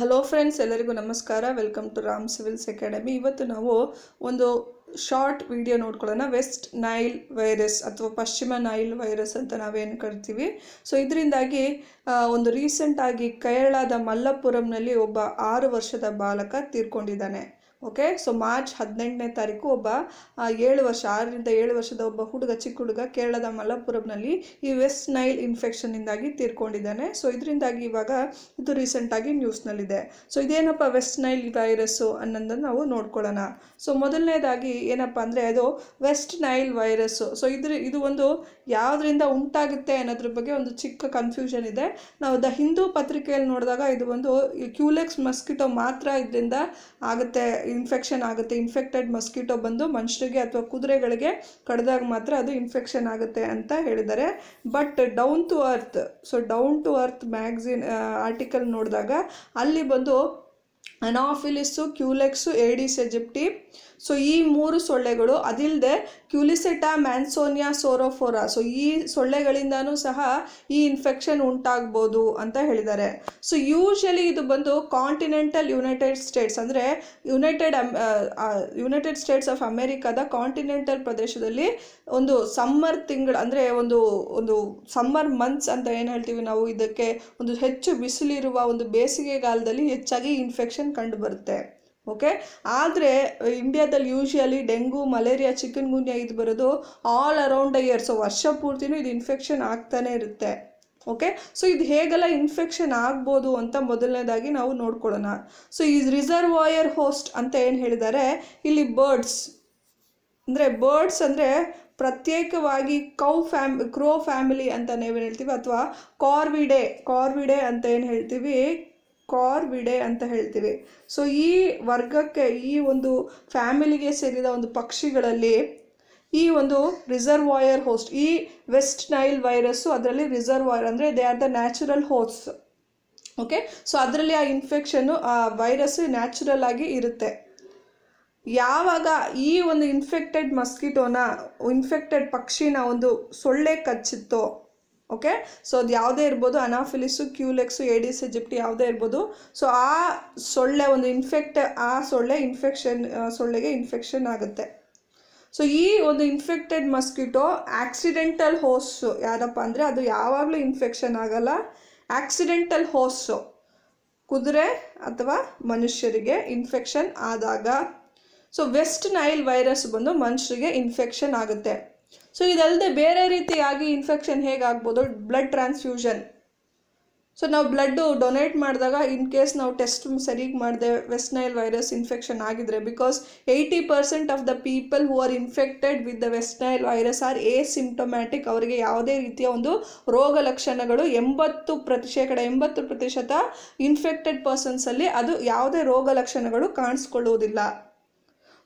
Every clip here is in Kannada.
ಹಲೋ ಫ್ರೆಂಡ್ಸ್ ಎಲ್ಲರಿಗೂ ನಮಸ್ಕಾರ welcome to Ram civils academy ಇವತ್ತು ನಾವು ಒಂದು ಶಾರ್ಟ್ ವಿಡಿಯೋ ನೋಡ್ಕೊಳ್ಳೋಣ ವೆಸ್ಟ್ ನೈಲ್ ವೈರಸ್ ಅಥವಾ ಪಶ್ಚಿಮ ನೈಲ್ ವೈರಸ್ ಅಂತ ನಾವೇನು ಕರಿತೀವಿ ಸೊ ಇದರಿಂದಾಗಿ ಒಂದು ರೀಸೆಂಟಾಗಿ ಕೇರಳದ ಮಲ್ಲಪುರಂನಲ್ಲಿ ಒಬ್ಬ ಆರು ವರ್ಷದ ಬಾಲಕ ತೀರ್ಕೊಂಡಿದ್ದಾನೆ ಓಕೆ ಸೊ ಮಾರ್ಚ್ ಹದಿನೆಂಟನೇ ತಾರೀಕು ಒಬ್ಬ ಏಳು ವರ್ಷ ಆರರಿಂದ ಏಳು ವರ್ಷದ ಒಬ್ಬ ಹುಡುಗ ಚಿಕ್ಕ ಹುಡುಗ ಕೇರಳದ ಮಲಪುರಂನಲ್ಲಿ ಈ ವೆಸ್ಟ್ ನೈಲ್ ಇನ್ಫೆಕ್ಷನ್ನಿಂದಾಗಿ ತೀರ್ಕೊಂಡಿದ್ದಾನೆ ಸೊ ಇದರಿಂದಾಗಿ ಇವಾಗ ಇದು ರೀಸೆಂಟಾಗಿ ನ್ಯೂಸ್ನಲ್ಲಿದೆ ಸೊ ಇದೇನಪ್ಪ ವೆಸ್ಟ್ ನೈಲ್ ವೈರಸ್ಸು ಅನ್ನೋದನ್ನು ನಾವು ನೋಡ್ಕೊಳ್ಳೋಣ ಸೊ ಮೊದಲನೇದಾಗಿ ಏನಪ್ಪ ಅಂದರೆ ಅದು ವೆಸ್ಟ್ ನೈಲ್ ವೈರಸ್ಸು ಸೊ ಇದ್ರ ಇದು ಒಂದು ಯಾವುದರಿಂದ ಉಂಟಾಗುತ್ತೆ ಅನ್ನೋದ್ರ ಬಗ್ಗೆ ಒಂದು ಚಿಕ್ಕ ಕನ್ಫ್ಯೂಷನ್ ಇದೆ ನಾವು ದ ಹಿಂದೂ ಪತ್ರಿಕೆಯಲ್ಲಿ ನೋಡಿದಾಗ ಇದು ಒಂದು ಕ್ಯೂಲೆಕ್ಸ್ ಮಸ್ಕಿಟೋ ಮಾತ್ರ ಇದರಿಂದ ಆಗುತ್ತೆ ಇನ್ಫೆಕ್ಷನ್ ಆಗುತ್ತೆ ಇನ್ಫೆಕ್ಟೆಡ್ ಮಸ್ಕಿಟೋ ಬಂದು ಮನುಷ್ಯರಿಗೆ ಅಥವಾ ಕುದುರೆಗಳಿಗೆ ಕಡ್ದಾಗ ಮಾತ್ರ ಅದು ಇನ್ಫೆಕ್ಷನ್ ಆಗುತ್ತೆ ಅಂತ ಹೇಳಿದ್ದಾರೆ but down to earth so down to earth magazine article ನೋಡಿದಾಗ ಅಲ್ಲಿ ಬಂದು ಅನಾಫಿಲಿಸ್ಸು ಕ್ಯೂಲೆಕ್ಸು ಏಡಿಸ್ ಎಜಿಪ್ಟಿ ಸೊ ಈ ಮೂರು ಸೊಳ್ಳೆಗಳು ಅದಿಲ್ಲದೆ ಕ್ಯುಲಿಸೆಟಾ ಮ್ಯಾನ್ಸೋನಿಯಾ ಸೋರೋಫೋರಾ ಸೊ ಈ ಸೊಳ್ಳೆಗಳಿಂದನೂ ಸಹ ಈ ಇನ್ಫೆಕ್ಷನ್ ಉಂಟಾಗ್ಬೋದು ಅಂತ ಹೇಳಿದ್ದಾರೆ ಸೊ ಯೂಶಲಿ ಇದು ಬಂದು ಕಾಂಟಿನೆಂಟಲ್ ಯುನೈಟೆಡ್ ಸ್ಟೇಟ್ಸ್ ಅಂದರೆ ಯುನೈಟೆಡ್ ಯುನೈಟೆಡ್ ಸ್ಟೇಟ್ಸ್ ಆಫ್ ಅಮೇರಿಕಾದ ಕಾಂಟಿನೆಂಟಲ್ ಪ್ರದೇಶದಲ್ಲಿ ಒಂದು ಸಮ್ಮರ್ ತಿಂಗಳು ಅಂದರೆ ಒಂದು ಒಂದು ಸಮ್ಮರ್ ಮಂತ್ಸ್ ಅಂತ ಏನು ಹೇಳ್ತೀವಿ ನಾವು ಇದಕ್ಕೆ ಒಂದು ಹೆಚ್ಚು ಬಿಸಿಲಿರುವ ಒಂದು ಬೇಸಿಗೆಗಾಲದಲ್ಲಿ ಹೆಚ್ಚಾಗಿ ಇನ್ಫೆಕ್ಷನ್ ಕಂಡುಬರುತ್ತೆ ಓಕೆ ಆದರೆ ಇಂಡಿಯಾದಲ್ಲಿ usually dengue malaria chikungunya ಇದು ಬರೋದು all around the year so ವರ್ಷ ಪೂರ್ತಿನೂ ಇದು ಇನ್ಫೆಕ್ಷನ್ ಆಗ್ತಾನೇ ಇರುತ್ತೆ ಓಕೆ ಸೊ ಇದು ಹೇಗೆಲ್ಲ ಇನ್ಫೆಕ್ಷನ್ ಆಗ್ಬೋದು ಅಂತ ಮೊದಲನೇದಾಗಿ ನಾವು ನೋಡ್ಕೊಳ್ಳೋಣ ಸೊ ಈ ರಿಸರ್ವಾಯರ್ ಹೋಸ್ಟ್ ಅಂತ ಏನು ಹೇಳಿದ್ದಾರೆ ಇಲ್ಲಿ ಬರ್ಡ್ಸ್ ಅಂದರೆ ಬರ್ಡ್ಸ್ ಅಂದರೆ ಪ್ರತ್ಯೇಕವಾಗಿ ಕೌ ಫ್ಯಾಮ್ ಕ್ರೋ ಫ್ಯಾಮಿಲಿ ಅಂತ ನಾವೇನು ಹೇಳ್ತೀವಿ ಅಥವಾ ಕಾರ್ವಿಡೆ ಕಾರ್ವಿಡೆ ಅಂತ ಏನು ಹೇಳ್ತೀವಿ ಕಾರ್ ವಿಡೆ ಅಂತ ಹೇಳ್ತೀವಿ ಸೊ ಈ ವರ್ಗಕ್ಕೆ ಈ ಒಂದು ಫ್ಯಾಮಿಲಿಗೆ ಸೇರಿದ ಒಂದು ಪಕ್ಷಿಗಳಲ್ಲಿ ಈ ಒಂದು ರಿಸರ್ವಾಯರ್ ಹೋಸ್ಟ್ ಈ ವೆಸ್ಟ್ ನೈಲ್ ವೈರಸ್ಸು ಅದರಲ್ಲಿ ರಿಸರ್ವಾಯರ್ ಅಂದರೆ they are the natural host okay so ಅದರಲ್ಲಿ ಆ ಇನ್ಫೆಕ್ಷನ್ನು ಆ ವೈರಸ್ಸು ನ್ಯಾಚುರಲ್ ಆಗಿ ಇರುತ್ತೆ ಯಾವಾಗ ಈ ಒಂದು ಇನ್ಫೆಕ್ಟೆಡ್ ಮಸ್ಕಿಟೋನ ಇನ್ಫೆಕ್ಟೆಡ್ ಪಕ್ಷಿನ ಒಂದು ಸೊಳ್ಳೆ ಕಚ್ಚಿತ್ತೋ ಓಕೆ ಸೊ ಅದು ಯಾವುದೇ ಇರ್ಬೋದು ಅನಾಫಿಲಿಸು ಕ್ಯೂಲೆಕ್ಸು ಏಡಿಸ್ ಜಿಪ್ಟಿ ಯಾವುದೇ ಇರ್ಬೋದು ಸೊ ಆ ಸೊಳ್ಳೆ ಒಂದು ಇನ್ಫೆಕ್ಟ್ ಆ ಸೊಳ್ಳೆ ಇನ್ಫೆಕ್ಷನ್ ಸೊಳ್ಳೆಗೆ ಇನ್ಫೆಕ್ಷನ್ ಆಗುತ್ತೆ ಸೊ ಈ ಒಂದು ಇನ್ಫೆಕ್ಟೆಡ್ ಮಸ್ಕಿಟೋ ಆಕ್ಸಿಡೆಂಟಲ್ ಹೋಸ್ಸು ಯಾರಪ್ಪ ಅಂದರೆ ಅದು ಯಾವಾಗಲೂ ಇನ್ಫೆಕ್ಷನ್ ಆಗಲ್ಲ ಆಕ್ಸಿಡೆಂಟಲ್ ಹೋಸ್ಸು ಕುದುರೆ ಅಥವಾ ಮನುಷ್ಯರಿಗೆ ಇನ್ಫೆಕ್ಷನ್ ಆದಾಗ ಸೊ ವೆಸ್ಟ್ ನೈಲ್ ವೈರಸ್ ಬಂದು ಮನುಷ್ಯರಿಗೆ ಇನ್ಫೆಕ್ಷನ್ ಆಗುತ್ತೆ ಸೊ ಇದಲ್ಲದೆ ಬೇರೆ ರೀತಿಯಾಗಿ ಇನ್ಫೆಕ್ಷನ್ ಹೇಗಾಗ್ಬೋದು ಬ್ಲಡ್ ಟ್ರಾನ್ಸ್ಫ್ಯೂಷನ್ ಸೊ ನಾವು ಬ್ಲಡ್ಡು ಡೊನೇಟ್ ಮಾಡಿದಾಗ ಇನ್ ಕೇಸ್ ನಾವು ಟೆಸ್ಟ್ ಸರಿಗೆ ಮಾಡಿದೆ ವೆಸ್ಟ್ ನೈಲ್ ವೈರಸ್ ಇನ್ಫೆಕ್ಷನ್ ಆಗಿದ್ರೆ because eighty percent of the people who are infected with the West virus are asymptomatic ಅವರಿಗೆ ಯಾವುದೇ ರೀತಿಯ ಒಂದು ರೋಗ ಲಕ್ಷಣಗಳು ಎಂಬತ್ತು ಪ್ರತಿ ಶೇಕಡ ಎಂಬತ್ತು ಪ್ರತಿಶತ ಇನ್ಫೆಕ್ಟೆಡ್ ಪರ್ಸನ್ಸಲ್ಲಿ ಅದು ಯಾವುದೇ ರೋಗ ಲಕ್ಷಣಗಳು ಕಾಣಿಸ್ಕೊಳ್ಳುವುದಿಲ್ಲ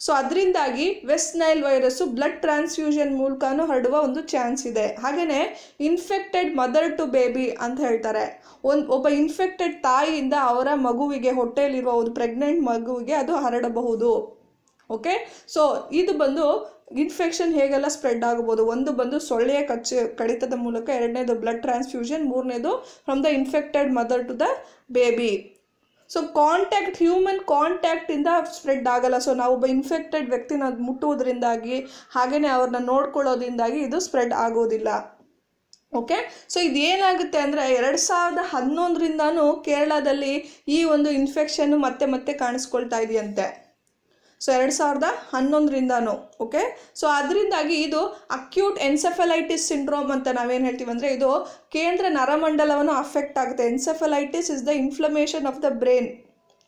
ಸೊ ಅದರಿಂದಾಗಿ West Nile virus blood transfusion ಮೂಲಕನೂ ಹರಡುವ ಒಂದು ಚಾನ್ಸ್ ಇದೆ ಹಾಗೆಯೇ ಇನ್ಫೆಕ್ಟೆಡ್ ಮದರ್ ಟು ಬೇಬಿ ಅಂತ ಹೇಳ್ತಾರೆ ಒಂದು ಒಬ್ಬ ಇನ್ಫೆಕ್ಟೆಡ್ ತಾಯಿಯಿಂದ ಅವರ ಮಗುವಿಗೆ ಹೊಟ್ಟೆಯಲ್ಲಿರುವ ಒಂದು ಪ್ರೆಗ್ನೆಂಟ್ ಮಗುವಿಗೆ ಅದು ಹರಡಬಹುದು ಓಕೆ ಸೊ ಇದು ಬಂದು ಇನ್ಫೆಕ್ಷನ್ ಹೇಗೆಲ್ಲ ಸ್ಪ್ರೆಡ್ ಆಗಬಹುದು ಒಂದು ಬಂದು ಸೊಳ್ಳೆಯ ಕಚ್ಚ ಕಡಿತದ ಮೂಲಕ ಎರಡನೇದು ಬ್ಲಡ್ ಟ್ರಾನ್ಸ್ಫ್ಯೂಷನ್ ಮೂರನೇದು from the infected mother to the baby so contact human ಕಾಂಟ್ಯಾಕ್ಟಿಂದ ಸ್ಪ್ರೆಡ್ ಆಗಲ್ಲ ಸೊ ನಾವು ಒಬ್ಬ ಇನ್ಫೆಕ್ಟೆಡ್ ವ್ಯಕ್ತಿನ ಮುಟ್ಟುವುದರಿಂದಾಗಿ ಹಾಗೆಯೇ ಅವ್ರನ್ನ ನೋಡ್ಕೊಳ್ಳೋದ್ರಿಂದಾಗಿ ಇದು ಸ್ಪ್ರೆಡ್ ಆಗೋದಿಲ್ಲ ಓಕೆ ಸೊ ಇದೇನಾಗುತ್ತೆ ಅಂದರೆ ಎರಡು ಸಾವಿರದ ಹನ್ನೊಂದರಿಂದನೂ ಕೇರಳದಲ್ಲಿ ಈ ಒಂದು ಇನ್ಫೆಕ್ಷನ್ನು ಮತ್ತೆ ಮತ್ತೆ ಕಾಣಿಸ್ಕೊಳ್ತಾ ಇದೆಯಂತೆ ಸೊ ಎರಡು ಸಾವಿರದ ಹನ್ನೊಂದರಿಂದನೂ ಓಕೆ ಸೊ ಅದರಿಂದಾಗಿ ಇದು ಅಕ್ಯೂಟ್ ಎನ್ಸೆಫಲೈಟಿಸ್ ಸಿಂಡ್ರೋಮ್ ಅಂತ ನಾವೇನು ಹೇಳ್ತೀವಿ ಅಂದರೆ ಇದು ಕೇಂದ್ರ ನರಮಂಡಲವನ್ನು ಅಫೆಕ್ಟ್ ಆಗುತ್ತೆ encephalitis is the inflammation of the brain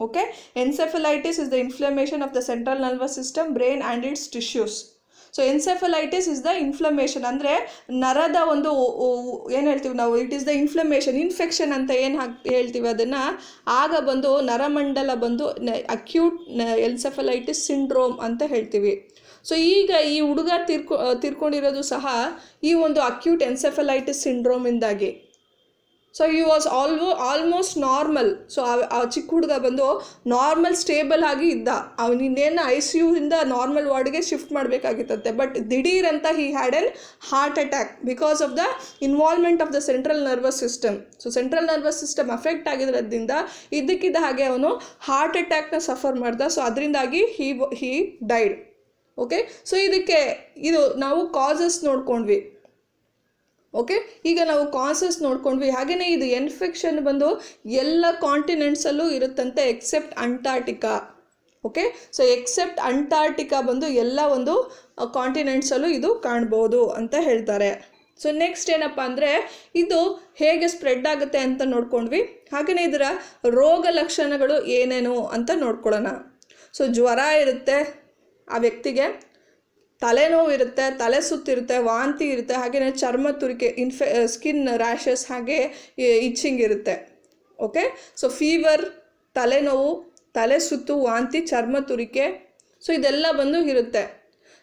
okay encephalitis is the inflammation of the central nervous system brain and its tissues so encephalitis is the inflammation ಅಂದರೆ ನರದ ಒಂದು ಏನು ಹೇಳ್ತೀವಿ ನಾವು it is the inflammation infection ಅಂತ ಏನು ಹಾಕಿ ಹೇಳ್ತೀವಿ ಅದನ್ನು ಆಗ ಬಂದು ನರಮಂಡಲ ಬಂದು ಅಕ್ಯೂಟ್ ಎನ್ಸೆಫಲೈಟಿಸ್ ಸಿಂಡ್ರೋಮ್ ಅಂತ ಹೇಳ್ತೀವಿ ಸೊ ಈಗ ಈ ಹುಡುಗ ತಿರ್ಕೊ ತಿರ್ಕೊಂಡಿರೋದು ಸಹ ಈ ಒಂದು ಅಕ್ಯೂಟ್ ಎನ್ಸೆಫಲೈಟಿಸ್ ಸಿಂಡ್ರೋಮಿಂದಾಗಿ ಸೊ ಈ ವಾಸ್ ಆಲ್ವೋ ಆಲ್ಮೋಸ್ಟ್ ನಾರ್ಮಲ್ ಸೊ ಆ ಚಿಕ್ಕ ಹುಡುಗ ಬಂದು ನಾರ್ಮಲ್ ಸ್ಟೇಬಲ್ ಆಗಿ ಇದ್ದ ಅವನಿನ್ನೇನು ಐ ಸಿ ಯು ಇಂದ ನಾರ್ಮಲ್ ವಾರ್ಡ್ಗೆ ಶಿಫ್ಟ್ ಮಾಡಬೇಕಾಗಿತ್ತಂತೆ ಬಟ್ ದಿಢೀರ್ ಅಂತ he had an heart attack because of the involvement of the central nervous system so central nervous system affect ಆಗಿರೋದ್ರಿಂದ ಇದ್ದಕ್ಕಿದ್ದ ಹಾಗೆ ಅವನು ಹಾರ್ಟ್ ಅಟ್ಯಾಕ್ನ ಸಫರ್ ಮಾಡ್ದ ಸೊ ಅದರಿಂದಾಗಿ he he died okay so ಇದಕ್ಕೆ ಇದು ನಾವು ಕಾಸಸ್ ನೋಡ್ಕೊಂಡ್ವಿ ಓಕೆ ಈಗ ನಾವು ಕಾಸಸ್ ನೋಡ್ಕೊಂಡ್ವಿ ಹಾಗೆಯೇ ಇದು ಇನ್ಫೆಕ್ಷನ್ ಬಂದು ಎಲ್ಲ ಕಾಂಟಿನೆಂಟ್ಸಲ್ಲೂ ಇರುತ್ತಂತೆ except Antarctica okay so except Antarctica ಬಂದು ಎಲ್ಲ ಒಂದು ಕಾಂಟಿನೆಂಟ್ಸಲ್ಲೂ ಇದು ಕಾಣ್ಬೋದು ಅಂತ ಹೇಳ್ತಾರೆ ಸೊ ನೆಕ್ಸ್ಟ್ ಏನಪ್ಪ ಅಂದರೆ ಇದು ಹೇಗೆ ಸ್ಪ್ರೆಡ್ ಆಗುತ್ತೆ ಅಂತ ನೋಡ್ಕೊಂಡ್ವಿ ಹಾಗೆಯೇ ಇದರ ರೋಗ ಲಕ್ಷಣಗಳು ಏನೇನು ಅಂತ ನೋಡ್ಕೊಳ್ಳೋಣ ಸೊ ಜ್ವರ ಇರುತ್ತೆ ಆ ವ್ಯಕ್ತಿಗೆ ತಲೆನೋವು ಇರುತ್ತೆ ತಲೆ ಸುತ್ತಿರುತ್ತೆ ವಾಂತಿ ಇರುತ್ತೆ ಹಾಗೆಯೇ ಚರ್ಮ ತುರಿಕೆ ಇನ್ಫೆ ಸ್ಕಿನ್ ರ್ಯಾಷಸ್ ಹಾಗೆ ಇಚ್ಚಿಂಗ್ ಇರುತ್ತೆ ಓಕೆ ಸೊ ಫೀವರ್ ತಲೆನೋವು ತಲೆ ಸುತ್ತು ವಾಂತಿ ಚರ್ಮ ತುರಿಕೆ ಸೊ ಇದೆಲ್ಲ ಬಂದು ಇರುತ್ತೆ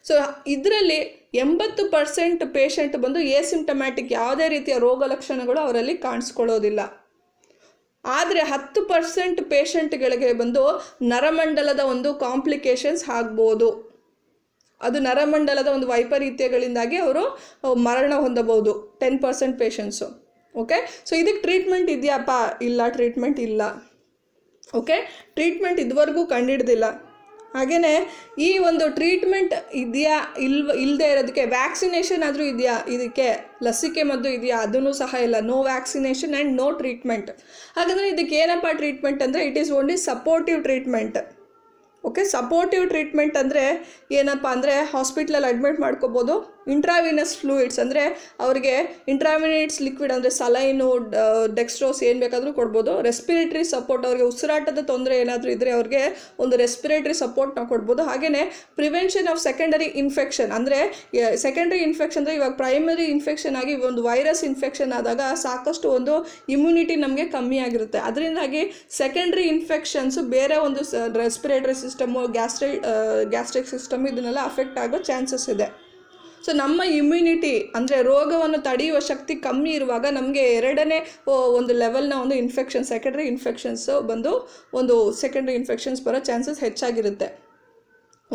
ಸೊ ಇದರಲ್ಲಿ ಎಂಬತ್ತು ಪರ್ಸೆಂಟ್ ಪೇಷಂಟ್ ಬಂದು ಎಸಿಮ್ಟಮ್ಯಾಟಿಕ್ ಯಾವುದೇ ರೀತಿಯ ರೋಗ ಲಕ್ಷಣಗಳು ಅವರಲ್ಲಿ ಕಾಣಿಸ್ಕೊಳ್ಳೋದಿಲ್ಲ ಆದರೆ ಹತ್ತು ಪರ್ಸೆಂಟ್ ಪೇಷಂಟ್ಗಳಿಗೆ ಬಂದು ನರಮಂಡಲದ ಒಂದು ಕಾಂಪ್ಲಿಕೇಶನ್ಸ್ ಆಗ್ಬೋದು ಅದು ನರಮಂಡಲದ ಒಂದು ವೈಪರೀತ್ಯಗಳಿಂದಾಗಿ ಅವರು ಮರಣ ಹೊಂದಬಹುದು ten percent patients okay so ಇದಕ್ಕೆ ಟ್ರೀಟ್ಮೆಂಟ್ ಇದೆಯಪ್ಪ ಇಲ್ಲ ಟ್ರೀಟ್ಮೆಂಟ್ ಇಲ್ಲ ಓಕೆ ಟ್ರೀಟ್ಮೆಂಟ್ ಇದುವರೆಗೂ ಕಂಡಿಡ್ದಿಲ್ಲ ಹಾಗೆಯೇ ಈ ಒಂದು ಟ್ರೀಟ್ಮೆಂಟ್ ಇದೆಯಾ ಇಲ್ವ ಇಲ್ಲದೆ ಇರೋದಕ್ಕೆ ವ್ಯಾಕ್ಸಿನೇಷನ್ ಆದರೂ ಇದೆಯಾ ಇದಕ್ಕೆ ಲಸಿಕೆ ಮದ್ದು ಇದೆಯಾ ಅದೂ ಸಹ ಇಲ್ಲ no vaccination and no treatment ಹಾಗಂದರೆ ಇದಕ್ಕೆ ಏನಪ್ಪ ಟ್ರೀಟ್ಮೆಂಟ್ ಅಂದರೆ it is only supportive treatment okay supportive treatment ಅಂದರೆ ಏನಪ್ಪ ಅಂದರೆ ಹಾಸ್ಪಿಟ್ಲಲ್ಲಿ ಅಡ್ಮಿಟ್ ಮಾಡ್ಕೋಬೋದು ಇಂಟ್ರಾವಿನಸ್ ಫ್ಲೂಯಿಡ್ಸ್ ಅಂದರೆ ಅವರಿಗೆ ಇಂಟ್ರಾವಿನೇಟ್ಸ್ ಲಿಕ್ವಿಡ್ ಅಂದರೆ ಸಲೈನು ಡೆಕ್ಸ್ಟ್ರೋಸ್ ಏನು ಬೇಕಾದರೂ ಕೊಡ್ಬೋದು ರೆಸ್ಪಿರೇಟ್ರಿ ಸಪೋರ್ಟ್ ಅವ್ರಿಗೆ ಉಸಿರಾಟದ ತೊಂದರೆ ಏನಾದರೂ ಇದ್ದರೆ ಅವ್ರಿಗೆ ಒಂದು ರೆಸ್ಪಿರೇಟ್ರಿ ಸಪೋರ್ಟ್ ನಾವು ಕೊಡ್ಬೋದು ಹಾಗೆಯೇ ಪ್ರಿವೆನ್ಷನ್ ಆಫ್ ಸೆಕೆಂಡರಿ ಇನ್ಫೆಕ್ಷನ್ ಅಂದರೆ ಸೆಕೆಂಡರಿ ಇನ್ಫೆಕ್ಷನ್ ಅಂದರೆ ಇವಾಗ ಪ್ರೈಮರಿ ಇನ್ಫೆಕ್ಷನ್ ಆಗಿ ಒಂದು ವೈರಸ್ ಇನ್ಫೆಕ್ಷನ್ ಆದಾಗ ಸಾಕಷ್ಟು ಒಂದು ಇಮ್ಯುನಿಟಿ ನಮಗೆ ಕಮ್ಮಿ ಆಗಿರುತ್ತೆ ಅದರಿಂದಾಗಿ ಸೆಕೆಂಡ್ರಿ ಇನ್ಫೆಕ್ಷನ್ಸು ಬೇರೆ ಒಂದು ರೆಸ್ಪಿರೇಟ್ರಿ ಸಿಸ್ಟಮು ಗ್ಯಾಸ್ಟ್ರಿ ಗ್ಯಾಸ್ಟ್ರಿಕ್ ಸಿಸ್ಟಮ್ ಇದನ್ನೆಲ್ಲ ಅಫೆಕ್ಟ್ ಆಗೋ ಚಾನ್ಸಸ್ ಇದೆ ಸೊ ನಮ್ಮ ಇಮ್ಯುನಿಟಿ ಅಂದರೆ ರೋಗವನ್ನು ತಡೆಯುವ ಶಕ್ತಿ ಕಮ್ಮಿ ಇರುವಾಗ ನಮಗೆ ಎರಡನೇ ಒಂದು ಲೆವೆಲ್ನ ಒಂದು ಇನ್ಫೆಕ್ಷನ್ ಸೆಕೆಂಡ್ರಿ ಇನ್ಫೆಕ್ಷನ್ಸ್ ಬಂದು ಒಂದು ಸೆಕೆಂಡ್ರಿ ಇನ್ಫೆಕ್ಷನ್ಸ್ ಬರೋ ಚಾನ್ಸಸ್ ಹೆಚ್ಚಾಗಿರುತ್ತೆ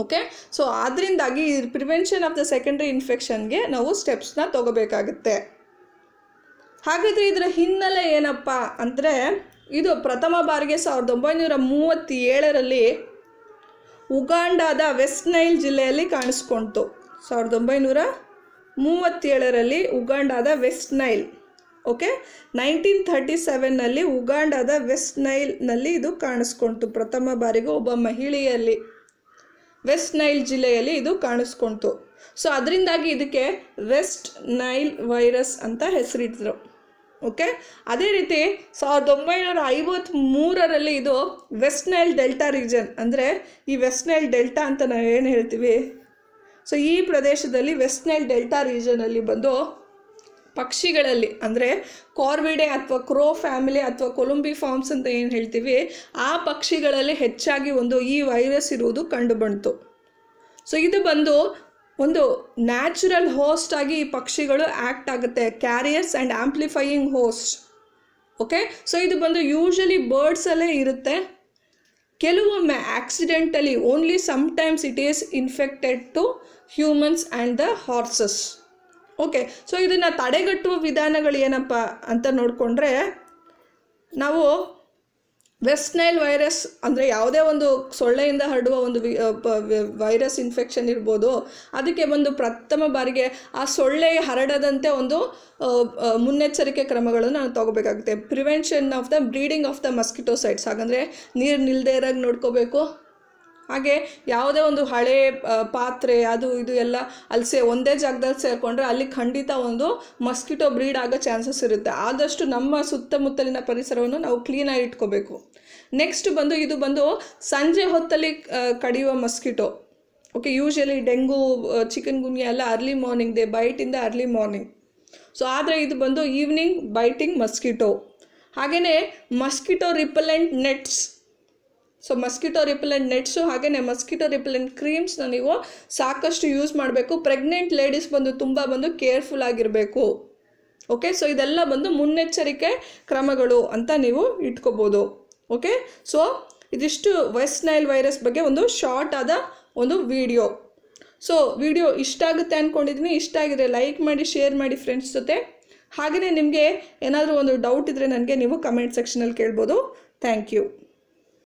ಓಕೆ ಸೊ ಆದ್ದರಿಂದಾಗಿ ಪ್ರಿವೆನ್ಷನ್ ಆಫ್ ದ ಸೆಕೆಂಡ್ರಿ ಇನ್ಫೆಕ್ಷನ್ಗೆ ನಾವು ಸ್ಟೆಪ್ಸ್ನ ತೊಗೋಬೇಕಾಗುತ್ತೆ ಹಾಗಿದ್ರೆ ಇದರ ಹಿನ್ನೆಲೆ ಏನಪ್ಪ ಅಂದರೆ ಇದು ಪ್ರಥಮ ಬಾರಿಗೆ ಸಾವಿರದ ಒಂಬೈನೂರ ಮೂವತ್ತೇಳರಲ್ಲಿ ಉಗಾಂಡಾದ ವೆಸ್ಟ್ ನೈಲ್ ಜಿಲ್ಲೆಯಲ್ಲಿ ಕಾಣಿಸ್ಕೊಳ್ತು ಸಾವಿರದ ಒಂಬೈನೂರ ಮೂವತ್ತೇಳರಲ್ಲಿ ಉಗಾಂಡಾದ West Nile okay nineteen thirty ಸೆವೆನ್ನಲ್ಲಿ ಉಗಾಂಡಾದ ವೆಸ್ಟ್ ನೈಲ್ನಲ್ಲಿ ಇದು ಕಾಣಿಸ್ಕೊಳ್ತು ಪ್ರಥಮ ಬಾರಿಗೆ ಒಬ್ಬ ಮಹಿಳೆಯಲ್ಲಿ ವೆಸ್ಟ್ ನೈಲ್ ಜಿಲ್ಲೆಯಲ್ಲಿ ಇದು ಕಾಣಿಸ್ಕೊಳ್ತು ಸೊ ಅದರಿಂದಾಗಿ ಇದಕ್ಕೆ ವೆಸ್ಟ್ ನೈಲ್ ವೈರಸ್ ಅಂತ ಹೆಸರಿದ್ರು ಓಕೆ ಅದೇ ರೀತಿ ಸಾವಿರದ ಒಂಬೈನೂರ ಐವತ್ತ್ಮೂರರಲ್ಲಿ ಇದು ವೆಸ್ಟ್ ನೈಲ್ ಡೆಲ್ಟಾ ರೀಜನ್ ಅಂದರೆ ಈ ವೆಸ್ಟ್ ನೈಲ್ ಡೆಲ್ಟಾ ಅಂತ ನಾವು ಏನು ಹೇಳ್ತೀವಿ ಸೊ ಈ ಪ್ರದೇಶದಲ್ಲಿ ವೆಸ್ಟ್ ನೈಲ್ ಡೆಲ್ಟಾ ರೀಜನಲ್ಲಿ ಬಂದು ಪಕ್ಷಿಗಳಲ್ಲಿ ಅಂದರೆ ಕಾರ್ವಿಡೆ ಅಥವಾ ಕ್ರೋ ಫ್ಯಾಮಿಲಿ ಅಥವಾ ಕೊಲಂಬಿ ಫಾರ್ಮ್ಸ್ ಅಂತ ಏನು ಹೇಳ್ತೀವಿ ಆ ಪಕ್ಷಿಗಳಲ್ಲಿ ಹೆಚ್ಚಾಗಿ ಒಂದು ಈ ವೈರಸ್ ಇರುವುದು ಕಂಡುಬಂತು ಸೊ ಇದು ಬಂದು ಒಂದು ನ್ಯಾಚುರಲ್ ಹೋಸ್ಟ್ ಆಗಿ ಪಕ್ಷಿಗಳು ಆ್ಯಕ್ಟ್ ಆಗುತ್ತೆ carriers and amplifying host okay so ಇದು ಬಂದು ಯೂಶಲಿ ಬರ್ಡ್ಸಲ್ಲೇ ಇರುತ್ತೆ ಕೆಲವೊಮ್ಮೆ accidentally only sometimes it is infected to humans and the horses okay so ಇದನ್ನು ತಡೆಗಟ್ಟುವ ವಿಧಾನಗಳು ಏನಪ್ಪ ಅಂತ ನೋಡಿಕೊಂಡ್ರೆ ನಾವು ವೆಸ್ಟ್ ನೈಲ್ ವೈರಸ್ ಅಂದರೆ ಯಾವುದೇ ಒಂದು ಸೊಳ್ಳೆಯಿಂದ ಹರಡುವ ಒಂದು ವೈರಸ್ ಇನ್ಫೆಕ್ಷನ್ ಇರ್ಬೋದು ಅದಕ್ಕೆ ಒಂದು ಪ್ರಥಮ ಬಾರಿಗೆ ಆ ಸೊಳ್ಳೆ ಹರಡದಂತೆ ಒಂದು ಮುನ್ನೆಚ್ಚರಿಕೆ ಕ್ರಮಗಳನ್ನು ನಾನು ತಗೋಬೇಕಾಗುತ್ತೆ prevention of the breeding of the mosquitocides ಹಾಗಂದರೆ ನೀರು ನಿಲ್ಲದೆ ಇರೋಂಗೆ ನೋಡ್ಕೋಬೇಕು ಹಾಗೆ ಯಾವುದೇ ಒಂದು ಹಳೆ ಪಾತ್ರೆ ಅದು ಇದು ಎಲ್ಲ ಅಲ್ಲಿ ಸೇ ಒಂದೇ ಜಾಗದಲ್ಲಿ ಸೇರಿಕೊಂಡ್ರೆ ಅಲ್ಲಿ ಖಂಡಿತ ಒಂದು ಮಸ್ಕಿಟೋ ಬ್ರೀಡ್ ಆಗೋ ಚಾನ್ಸಸ್ ಇರುತ್ತೆ ಆದಷ್ಟು ನಮ್ಮ ಸುತ್ತಮುತ್ತಲಿನ ಪರಿಸರವನ್ನು ನಾವು ಕ್ಲೀನಾಗಿ ಇಟ್ಕೋಬೇಕು ನೆಕ್ಸ್ಟ್ ಬಂದು ಇದು ಬಂದು ಸಂಜೆ ಹೊತ್ತಲ್ಲಿ ಕಡಿಯುವ mosquito okay usually dengue chikungunya ಎಲ್ಲ ಅರ್ಲಿ ಮಾರ್ನಿಂಗ್ ದೇ ಬೈಟಿಂದ ಅರ್ಲಿ ಮಾರ್ನಿಂಗ್ ಸೊ ಆದರೆ ಇದು ಬಂದು ಈವ್ನಿಂಗ್ ಬೈಟಿಂಗ್ ಮಸ್ಕಿಟೋ ಹಾಗೆಯೇ mosquito repellent nets so mosquito repellent nets ಹಾಗೆಯೇ ಮಸ್ಕಿಟೋ ರಿಪೆಲೆಂಟ್ ಕ್ರೀಮ್ಸ್ನ ನೀವು ಸಾಕಷ್ಟು ಯೂಸ್ ಮಾಡಬೇಕು ಪ್ರೆಗ್ನೆಂಟ್ ಲೇಡೀಸ್ ಬಂದು ತುಂಬ ಬಂದು ಕೇರ್ಫುಲ್ ಆಗಿರಬೇಕು ಓಕೆ ಸೊ ಇದೆಲ್ಲ ಬಂದು ಮುನ್ನೆಚ್ಚರಿಕೆ ಕ್ರಮಗಳು ಅಂತ ನೀವು ಇಟ್ಕೋಬೋದು ಓಕೆ ಸೊ ಇದಿಷ್ಟು ವೆಸ್ಟ್ ನೈಲ್ ವೈರಸ್ ಬಗ್ಗೆ ಒಂದು ಶಾರ್ಟ್ ಆದ ಒಂದು ವಿಡಿಯೋ ಸೊ ವಿಡಿಯೋ ಇಷ್ಟ ಆಗುತ್ತೆ ಅಂದ್ಕೊಂಡಿದ್ದೀನಿ ಇಷ್ಟ ಆಗಿದೆ ಲೈಕ್ ಮಾಡಿ ಶೇರ್ ಮಾಡಿ ಫ್ರೆಂಡ್ಸ್ ಜೊತೆ ಹಾಗೆಯೇ ನಿಮಗೆ ಏನಾದರೂ ಒಂದು ಡೌಟ್ ಇದ್ದರೆ ನನಗೆ ನೀವು ಕಮೆಂಟ್ ಸೆಕ್ಷನಲ್ಲಿ ಕೇಳ್ಬೋದು ಥ್ಯಾಂಕ್ ಯು